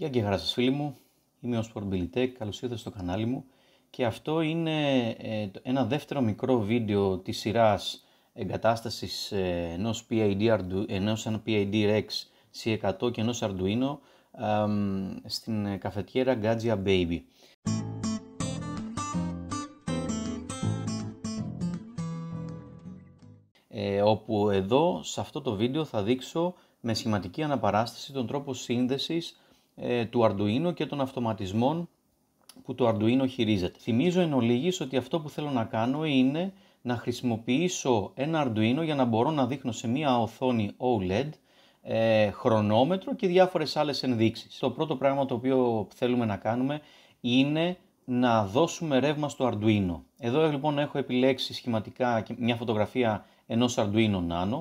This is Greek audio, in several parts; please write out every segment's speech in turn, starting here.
Γεια και χαρά σας φίλοι μου, είμαι ο Sportbilitech, καλώς ήρθατε στο κανάλι μου και αυτό είναι ε, ένα δεύτερο μικρό βίντεο της σειράς εγκατάστασης ε, ενός PID, ενός PID Rex C100 και ενός Arduino στην καφετιέρα Gadget Baby. Ε, όπου εδώ, σε αυτό το βίντεο, θα δείξω με σχηματική αναπαράσταση τον τρόπο σύνδεσης ε, του Arduino και των αυτοματισμών που το Arduino χειρίζεται. Θυμίζω εν ολίγης ότι αυτό που θέλω να κάνω είναι να χρησιμοποιήσω ένα Arduino για να μπορώ να δείχνω σε μία οθόνη OLED ε, χρονόμετρο και διάφορες άλλες ενδείξεις. Το πρώτο πράγμα το οποίο θέλουμε να κάνουμε είναι να δώσουμε ρεύμα στο Arduino. Εδώ λοιπόν έχω επιλέξει σχηματικά μια φωτογραφία ενός Arduino Nano.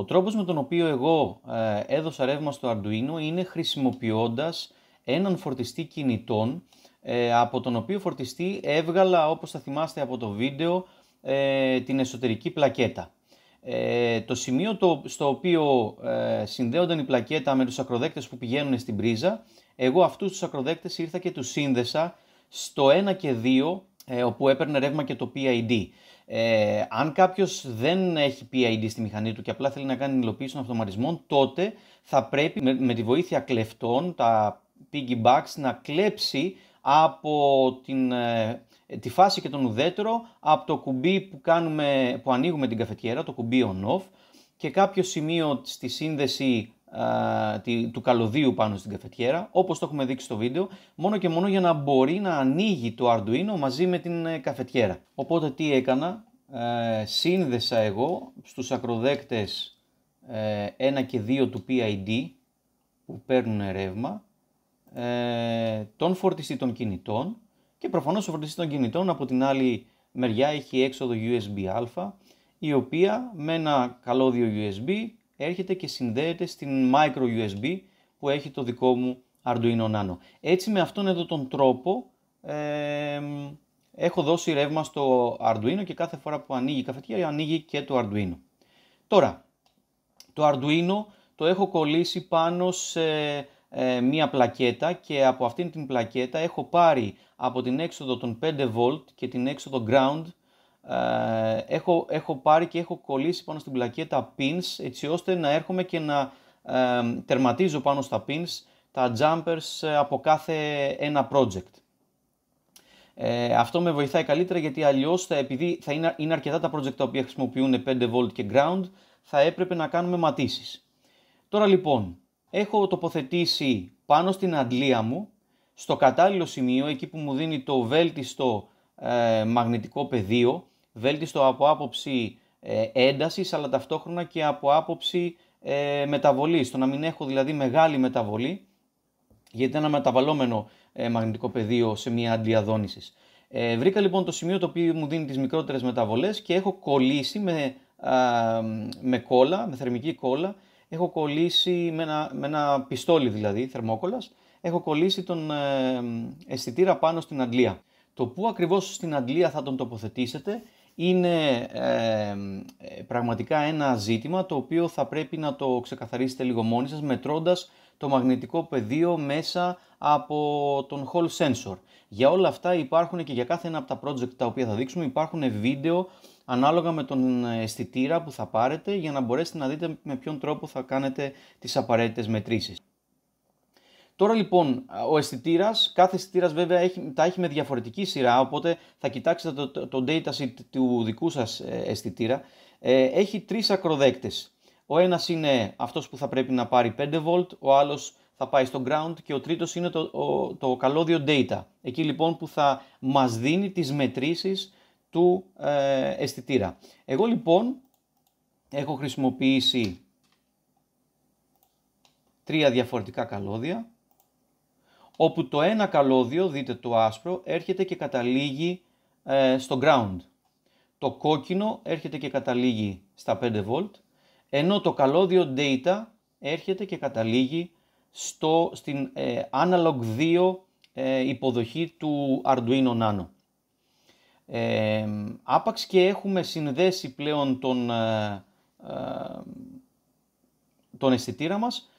Ο τρόπος με τον οποίο εγώ ε, έδωσα ρεύμα στο Arduino είναι χρησιμοποιώντας έναν φορτιστή κινητών ε, από τον οποίο φορτιστή έβγαλα όπως θα θυμάστε από το βίντεο ε, την εσωτερική πλακέτα. Το σημείο το, στο οποίο συνδέονταν η πλακέτα με τους ακροδέκτες που πηγαίνουν στην πρίζα εγώ αυτούς τους ακροδέκτες ήρθα και τους σύνδεσα στο 1 και 2 όπου έπαιρνε ρεύμα και το PID. Ε, αν κάποιος δεν έχει PID στη μηχανή του και απλά θέλει να κάνει υλοποίηση των αυτοματισμών, τότε θα πρέπει με, τη βοήθεια κλεφτών, τα piggybacks, να κλέψει από την, ε, τη φάση και τον ουδέτερο από το κουμπί που, κάνουμε, που ανοίγουμε την καφετιέρα, το κουμπί on-off και κάποιο σημείο στη σύνδεση του καλωδίου πάνω στην καφετιέρα, όπως το έχουμε δείξει στο βίντεο, μόνο και μόνο για να μπορεί να ανοίγει το Arduino μαζί με την ε, καφετιέρα. Οπότε τι έκανα, ε, σύνδεσα εγώ στους ακροδέκτες ε, 1 και 2 του PID που παίρνουν ρεύμα, ε, τον φορτιστή των κινητών και προφανώς ο φορτιστής των κινητών από την άλλη μεριά έχει έξοδο USB α η οποία με ένα καλώδιο USB έρχεται και συνδέεται στην micro USB που έχει το δικό μου Arduino Nano. Έτσι με αυτόν εδώ τον τρόπο έχω δώσει ρεύμα στο Arduino και κάθε φορά που ανοίγει η καφετία ανοίγει και το Arduino. Τώρα, το Arduino το έχω κολλήσει πάνω σε ε, μία πλακέτα και από αυτήν την πλακέτα έχω πάρει από την έξοδο των 5V και την έξοδο ground ε, έχω, έχω πάρει και έχω κολλήσει πάνω στην πλακέτα pins έτσι ώστε να έρχομαι και να ε, τερματίζω πάνω στα pins τα jumpers ε, από κάθε ένα project. αυτό με βοηθάει καλύτερα γιατί αλλιώς θα, επειδή θα είναι, είναι αρκετά τα project τα οποία χρησιμοποιούν 5V και ground θα έπρεπε να κάνουμε ματήσεις. Τώρα λοιπόν, έχω τοποθετήσει πάνω στην αντλία μου, στο κατάλληλο σημείο, εκεί που μου δίνει το βέλτιστο μαγνητικό πεδίο, Βέλτιστο από άποψη ε, έντασης, αλλά ταυτόχρονα και από άποψη ε, μεταβολής. Το να μην έχω δηλαδή μεγάλη μεταβολή, γιατί ένα μεταβαλλόμενο ε, μαγνητικό πεδίο σε μια αντιαδόνησης. Ε, βρήκα λοιπόν το σημείο το οποίο μου δίνει τις μικρότερες μεταβολές και έχω κολλήσει με, με κόλλα, με θερμική κόλλα, έχω κολλήσει με ένα, με πιστόλι δηλαδή, θερμόκολλας, έχω κολλήσει τον ε, αισθητήρα πάνω στην αγγλία. Το πού ακριβώς στην Αγγλία θα τον τοποθετήσετε είναι ε, πραγματικά ένα ζήτημα το οποίο θα πρέπει να το ξεκαθαρίσετε λίγο μόνοι σας μετρώντας το μαγνητικό πεδίο μέσα από τον Hall Sensor. Για όλα αυτά υπάρχουν και για κάθε ένα από τα project τα οποία θα δείξουμε υπάρχουν βίντεο ανάλογα με τον αισθητήρα που θα πάρετε για να μπορέσετε να δείτε με ποιον τρόπο θα κάνετε τις απαραίτητες μετρήσεις. Τώρα λοιπόν ο αισθητήρας, κάθε αισθητήρας βέβαια έχει, τα έχει με διαφορετική σειρά, οπότε θα κοιτάξετε το, το, data sheet του δικού σας ε, αισθητήρα. Ε, έχει τρεις ακροδέκτες. Ο ένας είναι αυτός που θα πρέπει να πάρει 5V, ο άλλος θα πάει στο ground και ο τρίτος είναι το, το καλώδιο data. Εκεί λοιπόν που θα μας δίνει τις μετρήσεις του ε, αισθητήρα. Εγώ λοιπόν έχω χρησιμοποιήσει τρία διαφορετικά καλώδια όπου το ένα καλώδιο, δείτε το άσπρο, έρχεται και καταλήγει ε, στο ground. Το κόκκινο έρχεται και καταλήγει στα 5V, ενώ το καλώδιο data έρχεται και καταλήγει στο, στην ε, analog 2 ε, υποδοχή του Arduino Nano. Ε, άπαξ και έχουμε συνδέσει πλέον τον, τον αισθητήρα μας,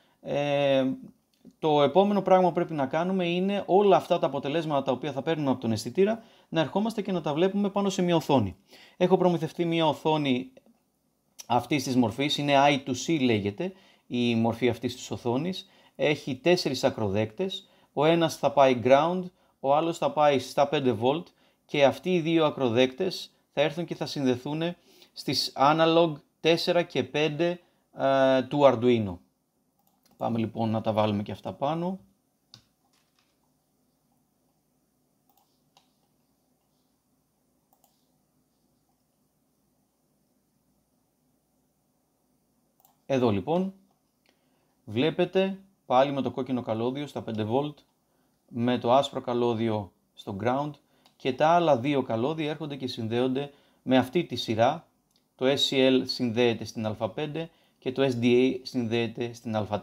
το επόμενο πράγμα που πρέπει να κάνουμε είναι όλα αυτά τα αποτελέσματα τα οποία θα παίρνουμε από τον αισθητήρα να ερχόμαστε και να τα βλέπουμε πάνω σε μια οθόνη. Έχω προμηθευτεί μια οθόνη αυτής της μορφής, είναι I2C λέγεται η μορφή αυτής της οθόνης. Έχει τέσσερις ακροδέκτες. Ο ένας θα πάει ground, ο άλλος θα πάει στα 5 volt και αυτοί οι δύο ακροδέκτες θα έρθουν και θα συνδεθούν στις analog 4 και 5 ε, του Arduino. Πάμε λοιπόν να τα βάλουμε και αυτά πάνω. Εδώ λοιπόν βλέπετε πάλι με το κόκκινο καλώδιο στα 5V με το άσπρο καλώδιο στο ground και τα άλλα δύο καλώδια έρχονται και συνδέονται με αυτή τη σειρά. Το SCL συνδέεται στην α5 και το SDA συνδέεται στην α4.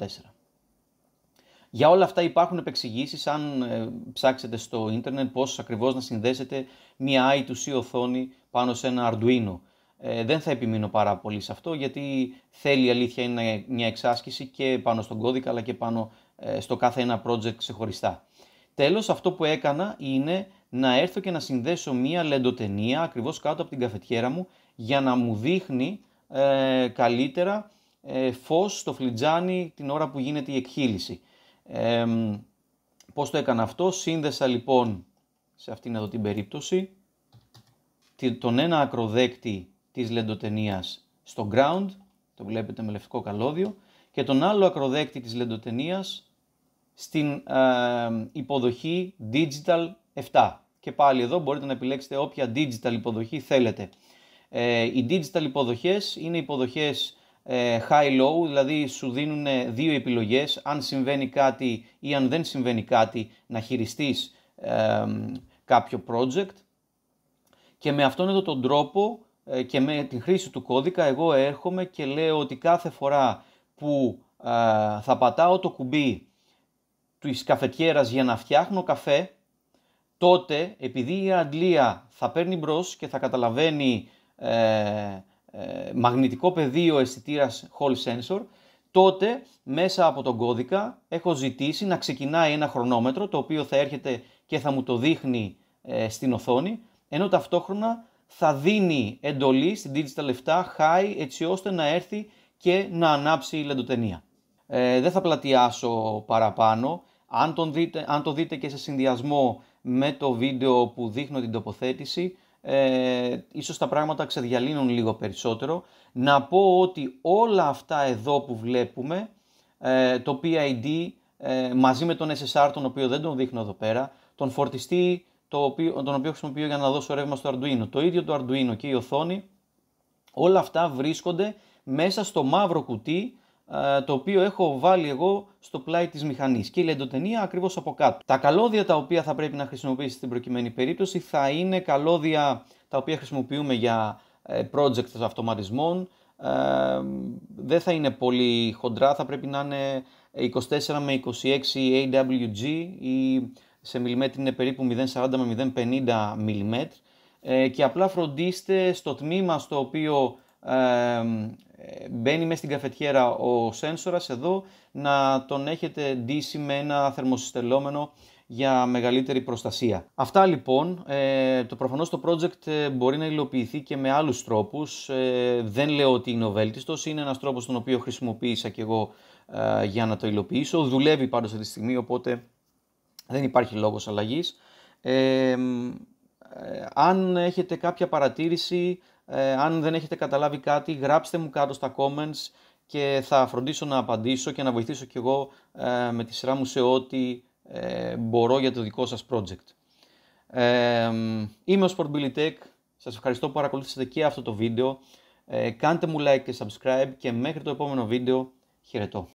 Για όλα αυτά υπάρχουν επεξηγήσεις αν ε, ψάξετε στο ίντερνετ πώς ακριβώς να συνδέσετε μία I2C οθόνη πάνω σε ένα Arduino. Ε, δεν θα επιμείνω πάρα πολύ σε αυτό γιατί θέλει η αλήθεια είναι μια εξάσκηση και πάνω στον κώδικα αλλά και πάνω ε, στο κάθε ένα project ξεχωριστά. Τέλος αυτό που έκανα είναι να έρθω και να συνδέσω μία λεντοτενία ακριβώς κάτω από την καφετιέρα μου για να μου δείχνει καλύτερα ε, φως στο φλιτζάνι την ώρα που γίνεται η εκχύληση. Ε, πώς το έκανα αυτό, σύνδεσα λοιπόν σε αυτήν εδώ την περίπτωση τον ένα ακροδέκτη της λεντοτενίας στο ground, το βλέπετε με λευκό καλώδιο, και τον άλλο ακροδέκτη της λεντοτενίας στην υποδοχή Digital 7. Και πάλι εδώ μπορείτε να επιλέξετε όποια digital υποδοχή θέλετε. Ε, οι digital υποδοχές είναι υποδοχές ε, high-low, δηλαδή σου δίνουν δύο επιλογές, αν συμβαίνει κάτι ή αν δεν συμβαίνει κάτι να χειριστείς κάποιο project και με αυτόν εδώ τον τρόπο ε, και με τη χρήση του κώδικα εγώ έρχομαι και λέω ότι κάθε φορά που ε, θα πατάω το κουμπί του καφετιέρας για να φτιάχνω καφέ τότε επειδή η Αγγλία θα παίρνει μπρος και θα καταλαβαίνει μαγνητικό πεδίο αισθητήρας Hall Sensor, τότε μέσα από τον κώδικα έχω ζητήσει να ξεκινάει ένα χρονόμετρο το οποίο θα έρχεται και θα μου το δείχνει ε, στην οθόνη, ενώ ταυτόχρονα θα δίνει εντολή στην Digital 7 high έτσι ώστε να έρθει και να ανάψει η λεντοτενία. Ε, δεν θα πλατιάσω παραπάνω. Αν, τον δείτε, αν το δείτε και σε συνδυασμό με το βίντεο που δείχνω την τοποθέτηση, ε, ίσως τα πράγματα ξεδιαλύνουν λίγο περισσότερο. Να πω ότι όλα αυτά εδώ που βλέπουμε, ε, το PID ε, μαζί με τον SSR, τον οποίο δεν τον δείχνω εδώ πέρα, τον φορτιστή το οποίο, τον οποίο χρησιμοποιώ για να δώσω ρεύμα στο Arduino, το ίδιο το Arduino και η οθόνη, όλα αυτά βρίσκονται μέσα στο μαύρο κουτί ε, το οποίο έχω βάλει εγώ στο πλάι της μηχανής και η λεντοτενία ακριβώς από κάτω. Τα καλώδια τα οποία θα πρέπει να χρησιμοποιήσεις στην προκειμένη περίπτωση θα είναι καλώδια τα οποία χρησιμοποιούμε για ε, project αυτοματισμών, ε, δεν θα είναι πολύ χοντρά, θα πρέπει να είναι 24 με 26 AWG ή σε μιλιμέτρη είναι περίπου 0,40 με 0,50 Ε, και απλά φροντίστε στο τμήμα στο οποίο μπαίνει μέσα στην καφετιέρα ο σένσορας εδώ να τον έχετε ντύσει με ένα θερμοσυστελόμενο για μεγαλύτερη προστασία. Αυτά λοιπόν, ε, το προφανώς το project ε, μπορεί να υλοποιηθεί και με άλλους τρόπους. Ε, δεν λέω ότι είναι ο βέλτιστος, είναι ένας τρόπος τον οποίο χρησιμοποίησα και εγώ ε, για να το υλοποιήσω. Δουλεύει πάντως αυτή τη στιγμή, οπότε δεν υπάρχει λόγος αλλαγής. αν έχετε κάποια παρατήρηση, ε, αν δεν έχετε καταλάβει κάτι, γράψτε μου κάτω στα comments και θα φροντίσω να απαντήσω και να βοηθήσω κι εγώ ε, με τη σειρά μου σε ό,τι ε, μπορώ για το δικό σας project. είμαι ο SportBillyTech, σας ευχαριστώ που παρακολούθησατε και αυτό το βίντεο. κάντε μου like και subscribe και μέχρι το επόμενο βίντεο χαιρετώ.